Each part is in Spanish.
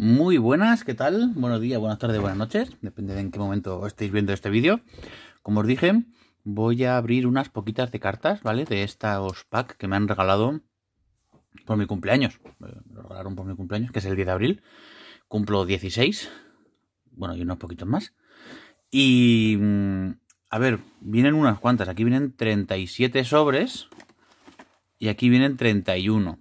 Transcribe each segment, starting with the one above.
Muy buenas, ¿qué tal? Buenos días, buenas tardes, buenas noches, depende de en qué momento estéis viendo este vídeo. Como os dije, voy a abrir unas poquitas de cartas, ¿vale? De estos pack que me han regalado por mi cumpleaños. Me lo regalaron por mi cumpleaños, que es el 10 de abril. Cumplo 16, bueno, y unos poquitos más. Y, mm, a ver, vienen unas cuantas. Aquí vienen 37 sobres y aquí vienen 31.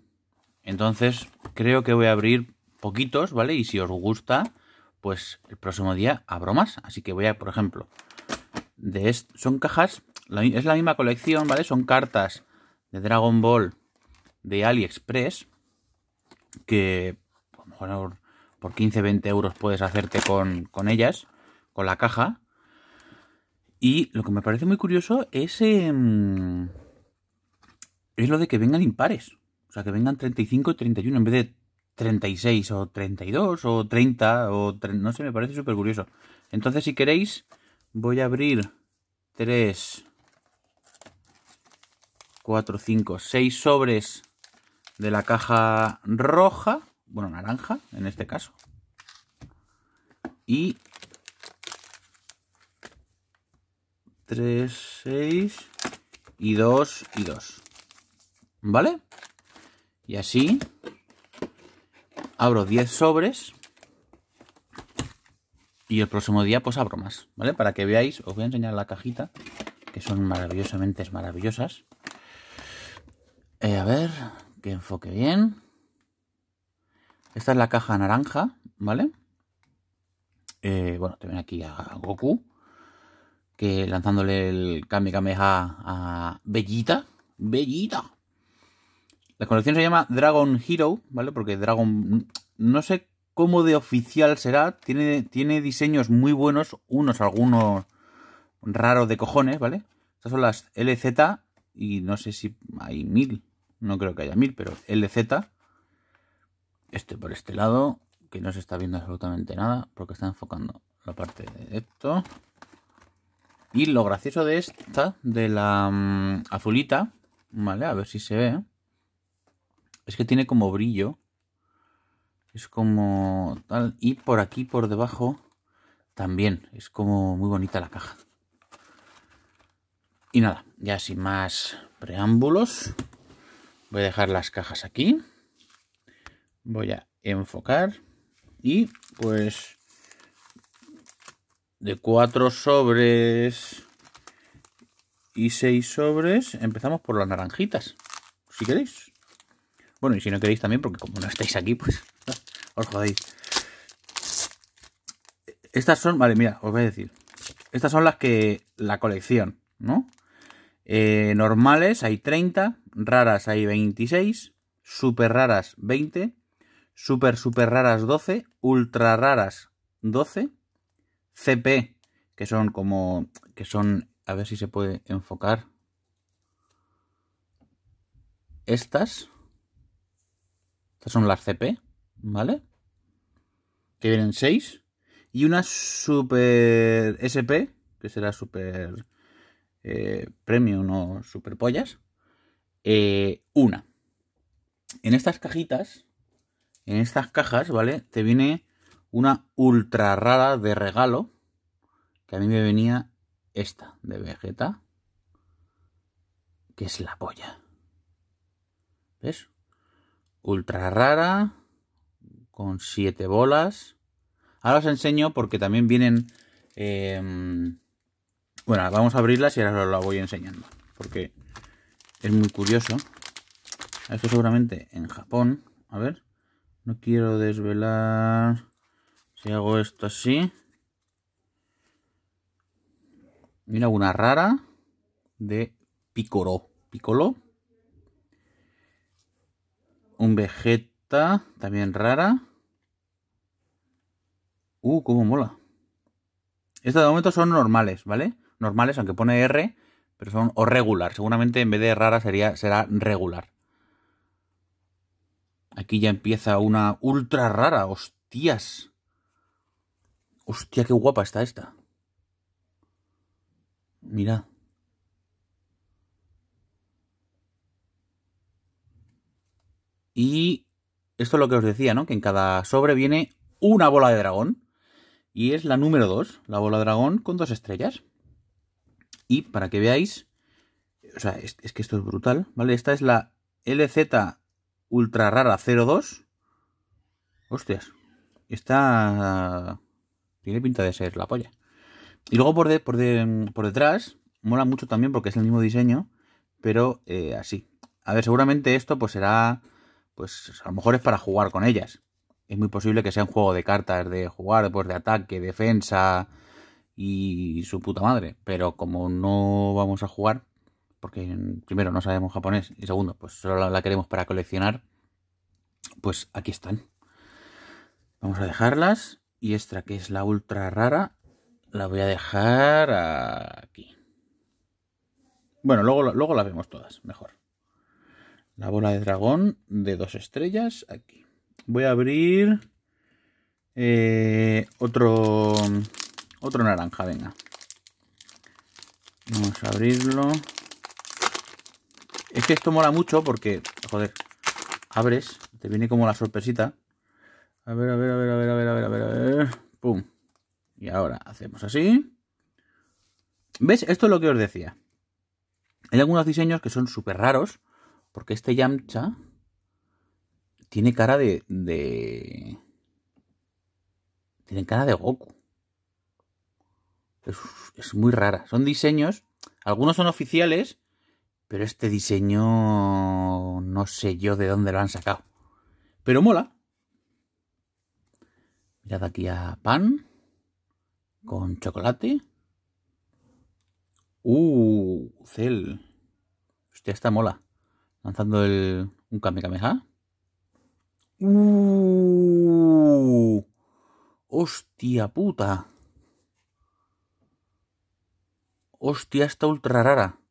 Entonces, creo que voy a abrir poquitos, ¿vale? Y si os gusta, pues el próximo día a más. Así que voy a, por ejemplo, de son cajas, es la misma colección, ¿vale? Son cartas de Dragon Ball de AliExpress que mejor por 15-20 euros puedes hacerte con, ellas, con la caja. Y lo que me parece muy curioso es, em, es lo de que vengan impares. O sea, que vengan 35 y 31 en vez de 36 o 32 o 30 o... No sé, me parece súper curioso. Entonces, si queréis, voy a abrir 3, 4, 5, 6 sobres de la caja roja, bueno, naranja en este caso. Y 3, 6 y 2 y 2. ¿Vale? Y así abro 10 sobres y el próximo día pues abro más, ¿vale? Para que veáis, os voy a enseñar la cajita, que son maravillosamente maravillosas. Eh, a ver, que enfoque bien. Esta es la caja naranja, ¿vale? Eh, bueno, también aquí a Goku, que lanzándole el Kamehameha a Bellita. Bellita. La colección se llama Dragon Hero, ¿vale? Porque Dragon... No sé cómo de oficial será. Tiene, tiene diseños muy buenos, unos algunos raros de cojones, ¿vale? Estas son las LZ y no sé si hay mil. No creo que haya mil, pero LZ. Este por este lado, que no se está viendo absolutamente nada porque está enfocando la parte de esto. Y lo gracioso de esta, de la mm, azulita, ¿vale? A ver si se ve. Es que tiene como brillo. Es como tal. Y por aquí, por debajo, también. Es como muy bonita la caja. Y nada, ya sin más preámbulos, voy a dejar las cajas aquí. Voy a enfocar. Y pues de cuatro sobres y seis sobres, empezamos por las naranjitas, si queréis. Bueno, y si no queréis también, porque como no estáis aquí, pues ah, os jodéis. Estas son, vale, mira, os voy a decir. Estas son las que, la colección, ¿no? Eh, normales hay 30, raras hay 26, super raras 20, super super raras 12, ultra raras 12, CP, que son como, que son, a ver si se puede enfocar. Estas, estas son las CP, ¿vale? Que vienen 6. Y una Super SP, que será Super eh, Premium o Super Pollas. Eh, una. En estas cajitas, en estas cajas, ¿vale? Te viene una ultra rara de regalo. Que a mí me venía esta de Vegeta. Que es la polla. ¿Ves? ultra rara con siete bolas. Ahora os enseño porque también vienen... Em, bueno, vamos a abrirlas y ahora os la voy enseñando. Porque es muy curioso. Esto seguramente en Japón. A ver. No quiero desvelar... Si hago esto así. Mira, una rara de Picoró. Picolo. Un Vegeta, también rara. Uh, cómo mola. Estos de momento son normales, ¿vale? Normales, aunque pone R, pero son o regular. Seguramente en vez de rara sería, será regular. Aquí ya empieza una ultra rara. Hostias. Hostia, qué guapa está esta. Mirad. Y esto es lo que os decía, ¿no? Que en cada sobre viene una bola de dragón. Y es la número 2, la bola de dragón con dos estrellas. Y para que veáis, o sea, es, que esto es brutal, ¿vale? Esta es la LZ Ultra Rara 02. Hostias, Está... tiene pinta de ser la polla. Y luego por, de, por, detrás, mola mucho también porque es el mismo diseño, pero eh, así. A ver, seguramente esto pues será pues a lo mejor es para jugar con ellas. Es muy posible que sea un juego de cartas, de jugar, pues de ataque, defensa y su puta madre. Pero como no vamos a jugar, porque primero no sabemos japonés y segundo, pues solo la queremos para coleccionar, pues aquí están. Vamos a dejarlas y esta que es la ultra rara la voy a dejar aquí. Bueno, luego, luego las vemos todas, mejor. La bola de dragón de dos estrellas aquí. Voy a abrir eh, otro, otro naranja, venga. Vamos a abrirlo. Es que esto mola mucho porque, joder, abres, te viene como la sorpresita. A ver, a ver, a ver, a ver, a ver, a ver, a ver, a ver. Pum. Y ahora hacemos así. ¿Ves? Esto es lo que os decía. Hay algunos diseños que son súper raros porque este Yamcha tiene cara de, Tiene cara de Goku. Es, muy rara. Son diseños. Algunos son oficiales. Pero este diseño... No sé yo de dónde lo han sacado. Pero mola. Mirad aquí a pan. Con chocolate. Uh, cel. Usted está mola. Lanzando el, un Kamehameha. ¡Uh! ¡Hostia puta! ¡Hostia, está ultra rara!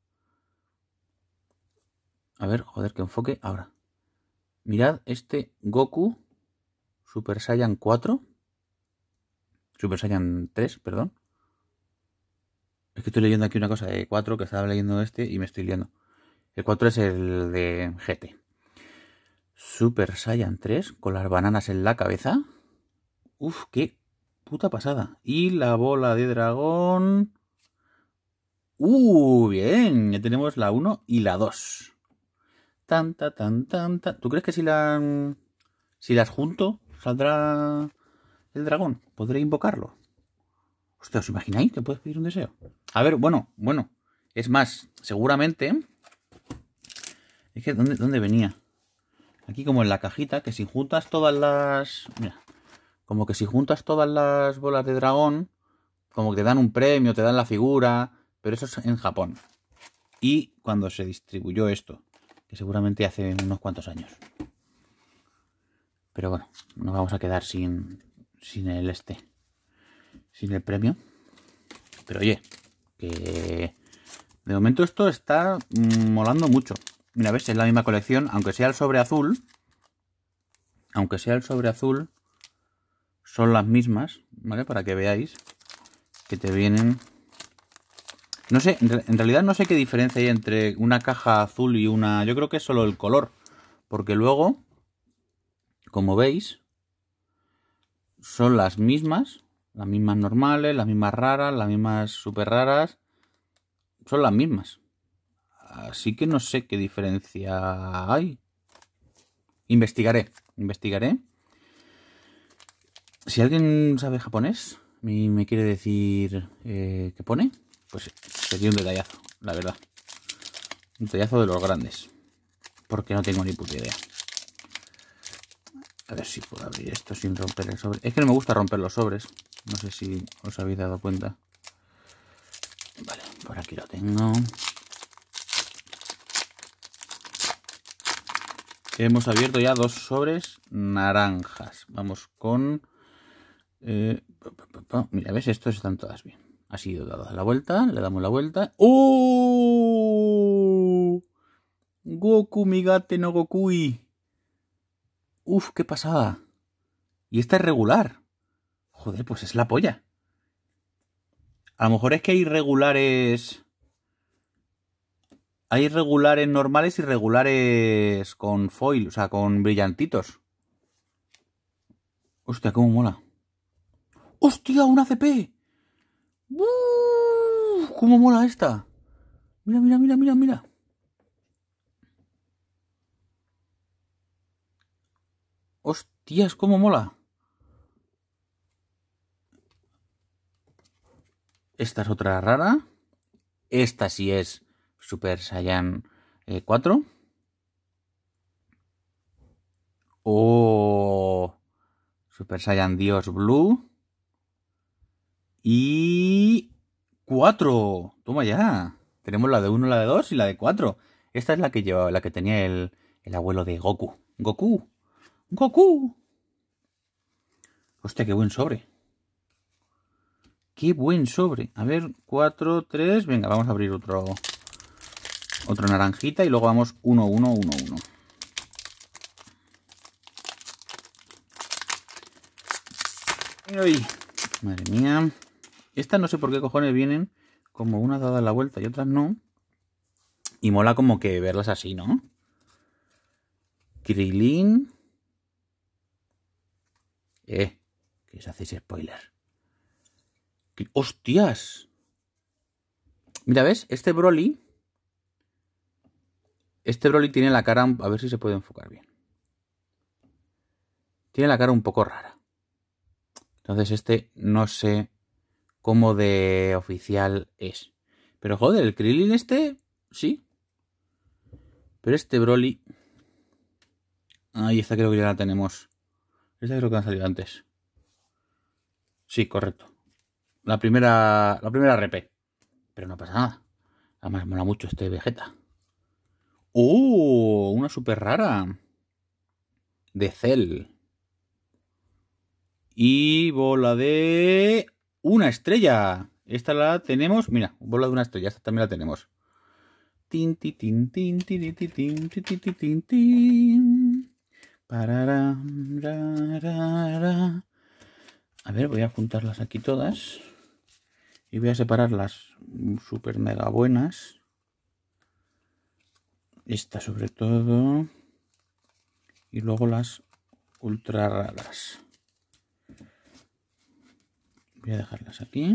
A ver, joder, que enfoque ahora. Mirad este Goku Super Saiyan 4. Super Saiyan 3, perdón. Es que estoy leyendo aquí una cosa de 4 que estaba leyendo este y me estoy liando. El 4 es el de GT. Super Saiyan 3 con las bananas en la cabeza. Uf, qué puta pasada. Y la bola de dragón. Uh, bien. Ya tenemos la 1 y la 2. Tanta, tan, tan, tan, ¿Tú crees que si, la, si las junto saldrá el dragón? ¿Podré invocarlo? Hostia, ¿os imagináis que puedes pedir un deseo? A ver, bueno, bueno. Es más, seguramente es que, ¿dónde, venía? Aquí como en la cajita, que si juntas todas las... Mira, como que si juntas todas las bolas de dragón, como que te dan un premio, te dan la figura, pero eso es en Japón. Y cuando se distribuyó esto, que seguramente hace unos cuantos años. Pero bueno, nos vamos a quedar sin, sin el este, sin el premio. Pero oye, que de momento esto está mm, molando mucho. Mira, ¿ves? Es la misma colección, aunque sea el sobre azul. Aunque sea el sobre azul, son las mismas, ¿vale? Para que veáis que te vienen... No sé, en realidad no sé qué diferencia hay entre una caja azul y una... Yo creo que es solo el color, porque luego, como veis, son las mismas, las mismas normales, las mismas raras, las mismas super raras, son las mismas, Así que no sé qué diferencia hay. Investigaré, investigaré. Si alguien sabe japonés y me quiere decir eh, qué pone, pues sería un detallazo, la verdad. Un detallazo de los grandes. Porque no tengo ni puta idea. A ver si puedo abrir esto sin romper el sobre. Es que no me gusta romper los sobres. No sé si os habéis dado cuenta. Vale, por aquí lo tengo. Hemos abierto ya dos sobres naranjas. Vamos con... Eh, mira, ¿ves? Estos están todas bien. Ha sido dada la vuelta, le damos la vuelta. ¡Oh! Goku Migate no Gokui. Uf, qué pasada. Y esta es regular. Joder, pues es la polla. A lo mejor es que hay regulares hay regulares normales y regulares con foil, o sea, con brillantitos. Hostia, cómo mola. ¡Hostia, una CP! ¡Buu! ¡Cómo mola esta! Mira, mira, mira, mira, mira. ¡Hostias, cómo mola! Esta es otra rara. Esta sí es Super Saiyan 4. Eh, o Super Saiyan Dios Blue. Y 4. Toma ya. Tenemos la de 1, la de 2 y la de 4. Esta es la que llevaba, la que tenía el, el abuelo de Goku. Goku. Goku. Hostia, qué buen sobre. Qué buen sobre. A ver, 4, 3. Venga, vamos a abrir otro otro naranjita y luego vamos 1, 1, 1, 1. Madre mía. Estas no sé por qué cojones vienen como una dada la vuelta y otras no. Y mola como que verlas así, ¿no? Krilin. Eh, que os hacéis spoiler. ¡Hostias! Mira, ¿ves? Este Broly este Broly tiene la cara, a ver si se puede enfocar bien. Tiene la cara un poco rara. Entonces este no sé cómo de oficial es. Pero joder, el Krillin este, sí. Pero este Broly... Ahí esta creo que ya la tenemos. Esta creo que ha salido antes. Sí, correcto. La primera, la primera RP. Pero no pasa nada. Además mola mucho este Vegeta. ¡Oh! Una super rara. De Cell. Y bola de... Una estrella. Esta la tenemos. Mira, bola de una estrella. Esta también la tenemos. Tin, tin, tin, tin, tin, tin, tin, tin, tin, A ver, voy a juntarlas aquí todas. Y voy a separarlas super mega buenas esta sobre todo y luego las ultra raras voy a dejarlas aquí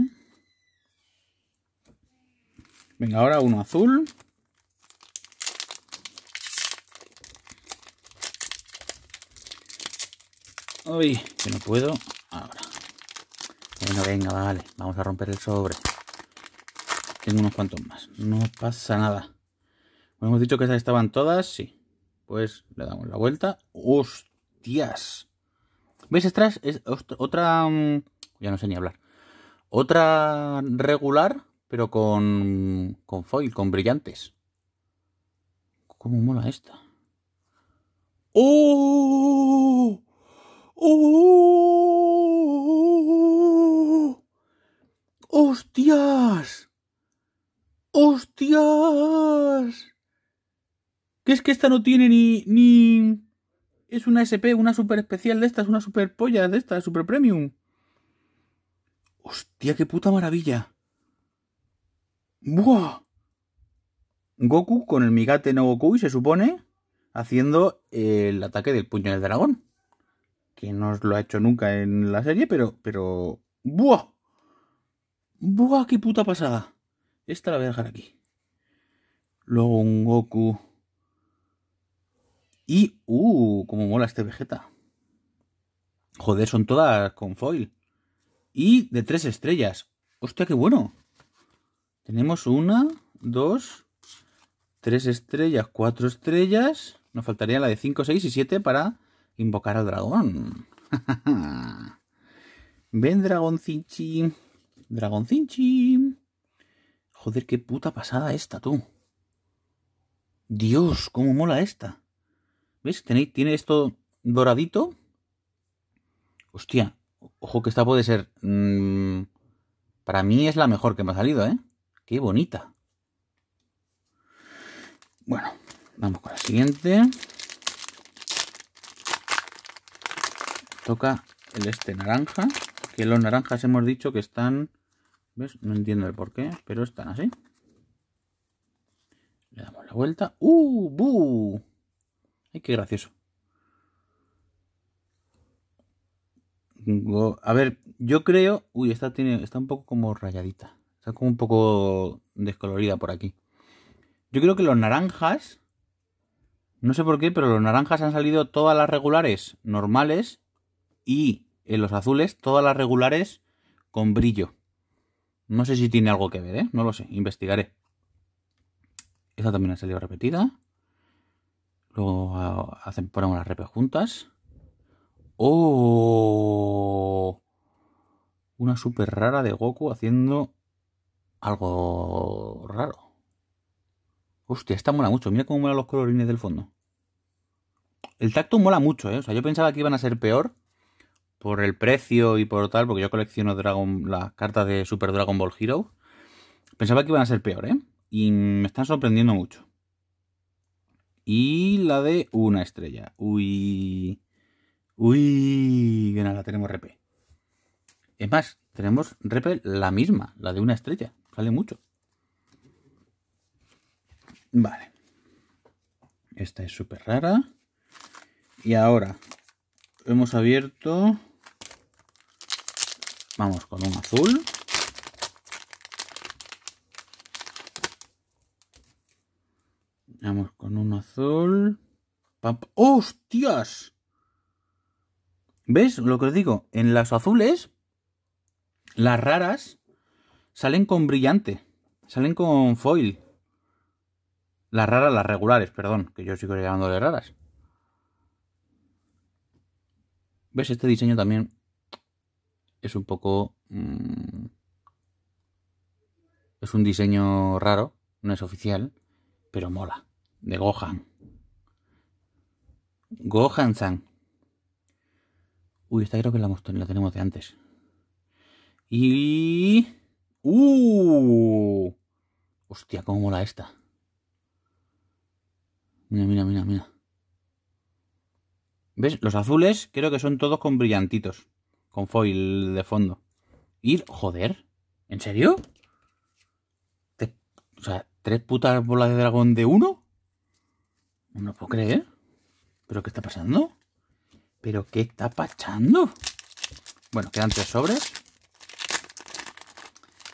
venga ahora uno azul uy que no puedo ahora bueno venga vale vamos a romper el sobre tengo unos cuantos más no pasa nada Hemos dicho que esas estaban todas, sí. Pues le damos la vuelta. ¡Hostias! ¿Veis? Esta es otra... Mm, ya no sé ni hablar. Otra regular, pero con, con foil, con brillantes. ¿Cómo mola esta? ¡Oh! ¡Oh! ¡Hostias! ¡Hostias! ¿Qué es que esta no tiene ni. ni. Es una SP, una super especial de estas, una super polla de estas, super premium. Hostia, qué puta maravilla. ¡Buah! Goku con el Migate no Goku, y se supone, haciendo el ataque del puño del dragón. Que no lo ha hecho nunca en la serie, pero. pero. ¡Buah! ¡Buah, qué puta pasada! Esta la voy a dejar aquí. Luego un Goku. Y, uh, como mola este Vegeta. Joder, son todas con foil. Y de tres estrellas. Hostia, qué bueno. Tenemos una, dos, tres estrellas, cuatro estrellas. Nos faltaría la de cinco, seis y siete para invocar al dragón. Ven, dragoncinchi. Dragoncinchi. Joder, qué puta pasada esta, tú. Dios, cómo mola esta. ¿Veis? ¿Tenéis, tiene esto doradito. Hostia, ojo que esta puede ser... Mm, para mí es la mejor que me ha salido, ¿eh? Qué bonita. Bueno, vamos con la siguiente. Toca el este naranja. Que los naranjas hemos dicho que están... ¿Ves? No entiendo el por qué, pero están así. Le damos la vuelta. ¡Uh! ¡Buh! Ay, qué gracioso. A ver, yo creo. Uy, esta tiene. Está un poco como rayadita. Está como un poco descolorida por aquí. Yo creo que los naranjas. No sé por qué, pero los naranjas han salido todas las regulares normales. Y en los azules, todas las regulares con brillo. No sé si tiene algo que ver, ¿eh? No lo sé. Investigaré. Esta también ha salido repetida. Luego hacen, ponemos las repes juntas. ¡Oh! Una super rara de Goku haciendo algo raro. Hostia, esta mola mucho. Mira cómo mola los colorines del fondo. El tacto mola mucho, ¿eh? O sea, yo pensaba que iban a ser peor por el precio y por tal, porque yo colecciono Dragon, las cartas de Super Dragon Ball Hero. Pensaba que iban a ser peor, ¿eh? Y me están sorprendiendo mucho y la de una estrella. Uy, uy, que la tenemos repe. Es más, tenemos repe la misma, la de una estrella. Sale mucho. Vale. Esta es súper rara. Y ahora hemos abierto. Vamos con un azul. en un azul. ¡Hostias! ¿Ves lo que os digo? En las azules, las raras salen con brillante. Salen con foil. Las raras, las regulares, perdón, que yo sigo llamándole raras. ¿Ves? Este diseño también es un poco... Mm, es un diseño raro, no es oficial, pero mola de Gohan. Gohan-san. Uy, esta creo que la, la tenemos de antes. Y... ¡Uh! Hostia, cómo mola esta. Mira, mira, mira, mira. ¿Ves? Los azules creo que son todos con brillantitos. Con foil de fondo. Y, joder. ¿En serio? o sea, tres putas bolas de dragón de uno. No puedo creer. ¿Pero qué está pasando? ¿Pero qué está pasando? Bueno, quedan tres sobres.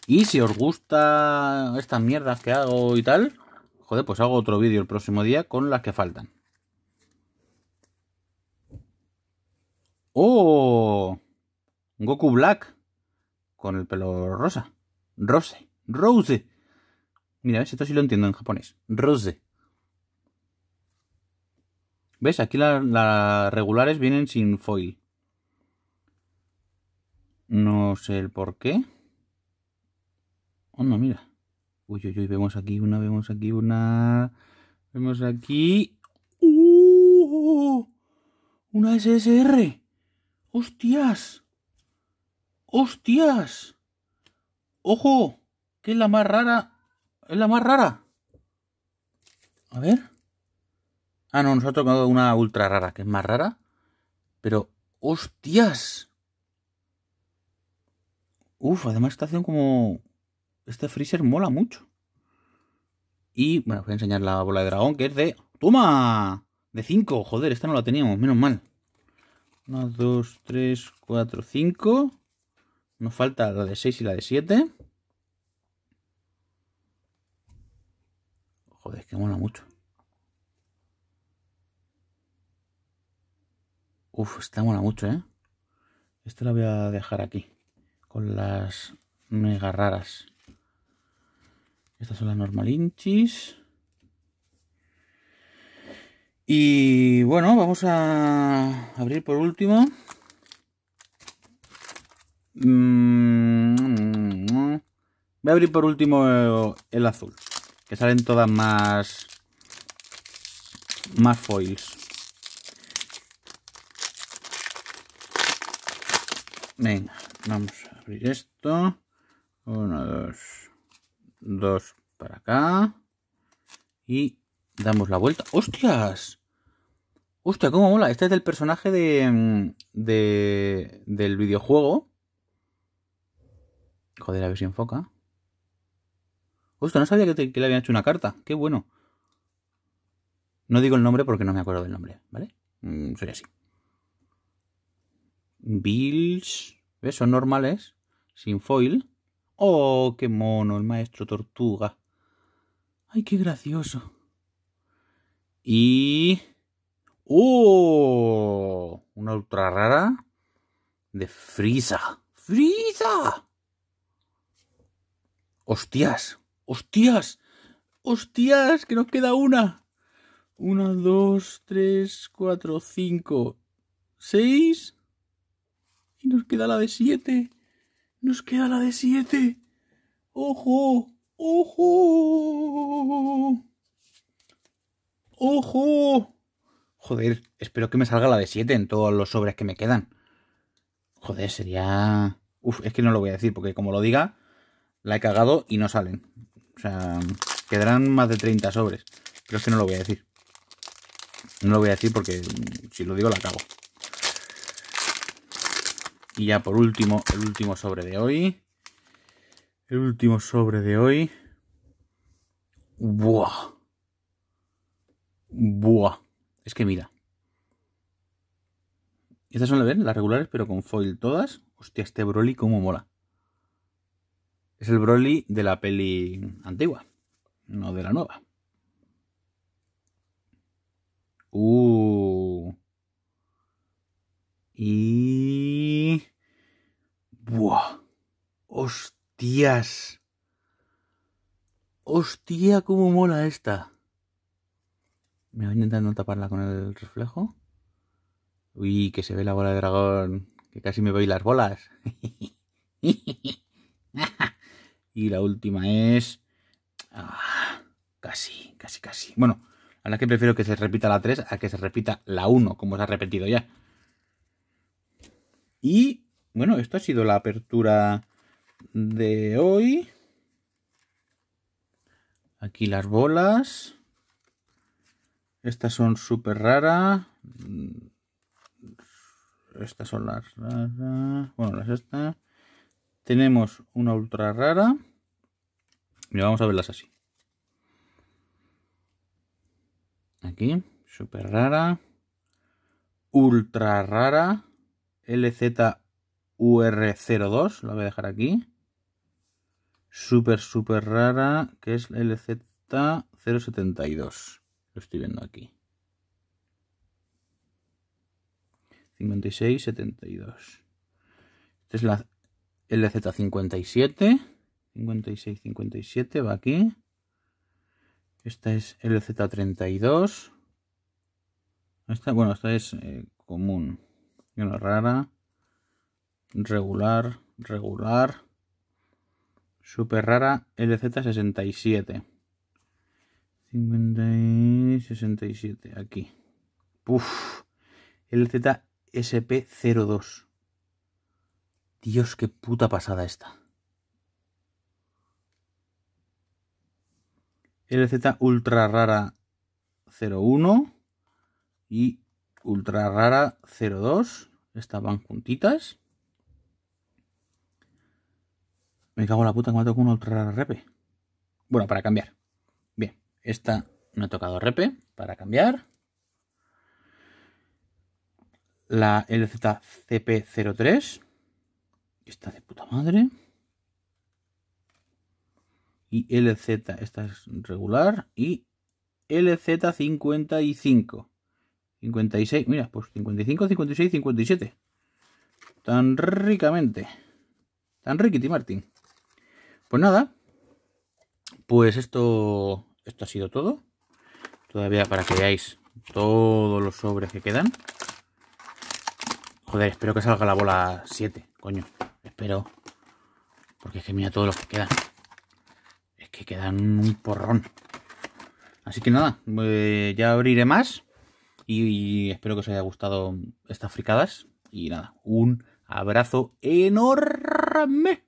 Y si os gusta estas mierdas que hago y tal, joder, pues hago otro vídeo el próximo día con las que faltan. ¡Oh! Goku Black. Con el pelo rosa. Rose. Rose. Mira, a si esto sí lo entiendo en japonés. Rose. ¿Ves? Aquí las regulares vienen sin foil. No sé el por qué. Oh, no, mira. Uy, uy, uy, vemos aquí una, vemos aquí una... Vemos aquí... ¡Uh! Una SSR. ¡Hostias! ¡Hostias! ¡Ojo! Que es la más rara. Es la más rara. A ver. Ah, no, nos ha tocado una ultra rara, que es más rara. Pero, ¡hostias! Uf, además esta haciendo como... Este freezer mola mucho. Y, bueno, os voy a enseñar la bola de dragón, que es de... ¡Toma! De 5, joder, esta no la teníamos, menos mal. 1, 2, 3, 4, 5. Nos falta la de 6 y la de 7. Joder, que mola mucho. Uf, esta mola mucho, ¿eh? Esta la voy a dejar aquí, con las mega raras. Estas son las normalinchis. Y bueno, vamos a abrir por último. Mm, voy a abrir por último el azul, que salen todas más, más foils. Venga, vamos a abrir esto. Uno, dos. Dos para acá. Y damos la vuelta. ¡Hostias! ¡Hostia, cómo mola! Este es del personaje de, mm, del videojuego. Joder, a ver si enfoca. Hostia, no sabía que, le habían hecho una carta. ¡Qué bueno! No digo el nombre porque no me acuerdo del nombre, ¿vale? Mm, Sería así. Bills, ¿ves? Son normales, sin foil. ¡Oh, qué mono, el maestro tortuga! ¡Ay, qué gracioso! Y... ¡Oh! Una ultra rara de Frisa. Frisa. ¡Hostias! ¡Hostias! ¡Hostias! ¡Que nos queda una! Una, dos, tres, cuatro, cinco, seis nos queda la de 7! Nos queda la de 7! ¡Ojo! ¡Ojo! ¡Ojo! Joder, espero que me salga la de 7 en todos los sobres que me quedan. Joder, sería... Uf, es que no lo voy a decir porque como lo diga, la he cagado y no salen. O sea, quedarán más de 30 sobres. Pero es que no lo voy a decir. No lo voy a decir porque si lo digo la cago. Y ya por último, el último sobre de hoy. El último sobre de hoy. Buah. Buah. Es que mira. Estas son las, regulares, pero con foil todas. Hostia, este Broly cómo mola. Es el Broly de la peli antigua, no de la nueva. Uh. Y ¡Hostias! ¡Hostia, cómo mola esta! Me voy a intentar no taparla con el reflejo. Uy, que se ve la bola de dragón. Que casi me voy las bolas. y la última es... Ah, casi, casi, casi. Bueno, a la que prefiero que se repita la 3 a que se repita la 1, como se ha repetido ya. Y, bueno, esto ha sido la apertura de hoy. Aquí las bolas. Estas son súper raras. Mm, estas son las raras. Bueno, las estas. Tenemos una ultra rara. Y vamos a verlas así. Aquí, súper rara. Ultra rara. LZ UR02, lo voy a dejar aquí. Súper, súper rara, que es LZ072. Lo estoy viendo aquí. 56, 72. Esta es la LZ57. 5657 va aquí. Esta es LZ32. Esta, bueno, esta es eh, común. Y una rara regular, regular, super rara, LZ67. 57, aquí. Puf, LZSP02. Dios, qué puta pasada esta. LZ Ultra Rara 01 y Ultra Rara 02. Estaban juntitas. Me cago en la puta que me ha tocado ultra repe. Bueno, para cambiar. Bien, esta no ha tocado repe. Para cambiar. La LZCP03. Esta de puta madre. Y LZ, esta es regular. Y LZ55. 56, mira, pues 55, 56, 57. Tan ricamente. Tan riquiti, Martín. Pues nada, pues esto, esto ha sido todo. Todavía para que veáis todos los sobres que quedan. Joder, espero que salga la bola 7, coño. Espero. Porque es que mira todos los que quedan. Es que quedan un porrón. Así que nada, eh, ya abriré más. Y, y espero que os haya gustado estas fricadas. Y nada, un abrazo enorme.